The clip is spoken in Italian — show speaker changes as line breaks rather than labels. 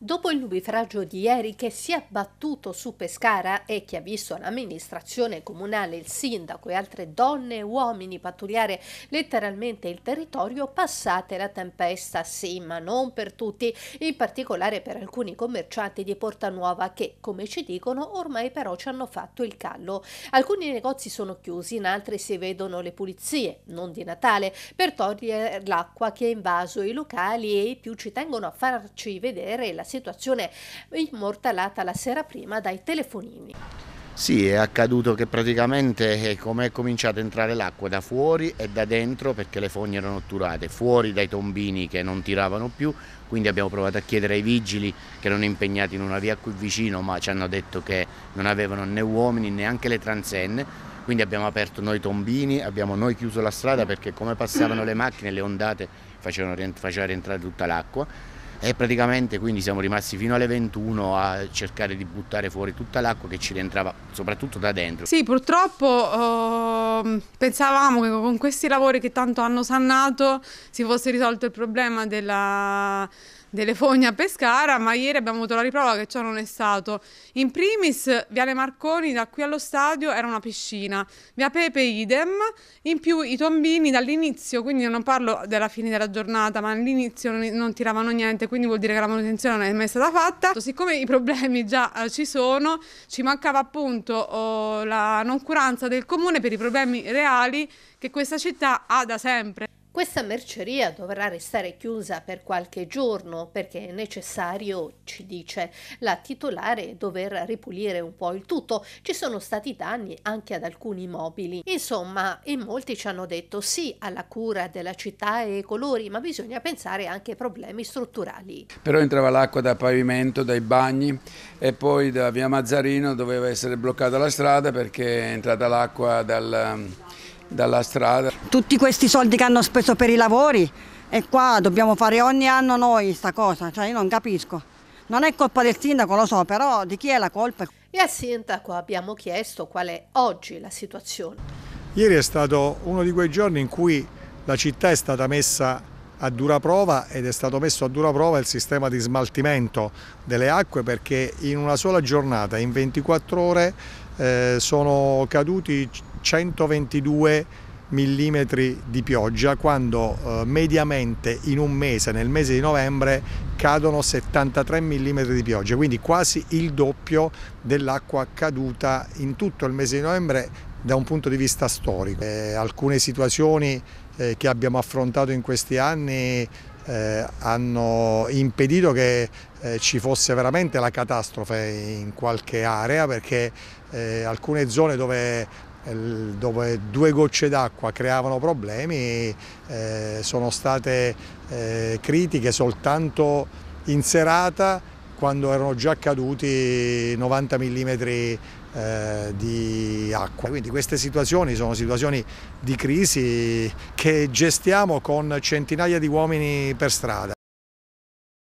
Dopo il nubifragio di ieri che si è abbattuto su Pescara e che ha visto l'amministrazione comunale, il sindaco e altre donne e uomini pattugliare letteralmente il territorio, passate la tempesta, sì, ma non per tutti, in particolare per alcuni commercianti di Porta Nuova che, come ci dicono, ormai però ci hanno fatto il callo. Alcuni negozi sono chiusi, in altri si vedono le pulizie, non di Natale, per togliere l'acqua che ha invaso i locali e i più ci tengono a farci vedere la situazione immortalata la sera prima dai telefonini.
Sì, è accaduto che praticamente eh, come è cominciata a entrare l'acqua da fuori e da dentro perché le fogne erano otturate, fuori dai tombini che non tiravano più, quindi abbiamo provato a chiedere ai vigili che erano impegnati in una via qui vicino ma ci hanno detto che non avevano né uomini né anche le transenne, quindi abbiamo aperto noi tombini, abbiamo noi chiuso la strada perché come passavano le macchine le ondate facevano, rientrare tutta l'acqua e praticamente quindi siamo rimasti fino alle 21 a cercare di buttare fuori tutta l'acqua che ci rientrava soprattutto da dentro. Sì,
purtroppo eh, pensavamo che con questi lavori che tanto hanno sannato si fosse risolto il problema della delle fogne a Pescara, ma ieri abbiamo avuto la riprova che ciò non è stato. In primis, Viale Marconi da qui allo stadio era una piscina, Via Pepe idem, in più i tombini dall'inizio, quindi non parlo della fine della giornata, ma all'inizio non tiravano niente, quindi vuol dire che la manutenzione non è mai stata fatta. Siccome i problemi già eh, ci sono, ci mancava appunto oh, la noncuranza del comune per i problemi reali che questa città
ha da sempre. Questa merceria dovrà restare chiusa per qualche giorno perché è necessario, ci dice la titolare, dover ripulire un po' il tutto. Ci sono stati danni anche ad alcuni mobili. Insomma, in molti ci hanno detto sì alla cura della città e ai colori, ma bisogna pensare anche ai problemi strutturali.
Però entrava l'acqua dal pavimento, dai bagni e poi da via Mazzarino doveva essere bloccata la strada perché è entrata l'acqua dal dalla strada. Tutti questi soldi che hanno speso per i lavori e qua dobbiamo fare ogni anno noi sta cosa, cioè io non capisco. Non è colpa del sindaco, lo so, però di chi è la colpa?
E al sindaco abbiamo chiesto qual è oggi la situazione.
Ieri è stato uno di quei giorni in cui la città è stata messa a dura prova ed è stato messo a dura prova il sistema di smaltimento delle acque perché in una sola giornata, in 24 ore, eh, sono caduti 122 mm di pioggia quando eh, mediamente in un mese, nel mese di novembre, cadono 73 mm di pioggia, quindi quasi il doppio dell'acqua caduta in tutto il mese di novembre da un punto di vista storico. Eh, alcune situazioni eh, che abbiamo affrontato in questi anni eh, hanno impedito che eh, ci fosse veramente la catastrofe in qualche area perché eh, alcune zone dove eh, dove due gocce d'acqua creavano problemi, eh, sono state eh, critiche soltanto in serata quando erano già caduti 90 mm eh, di acqua. Quindi queste situazioni sono situazioni di crisi che gestiamo con centinaia di uomini per strada.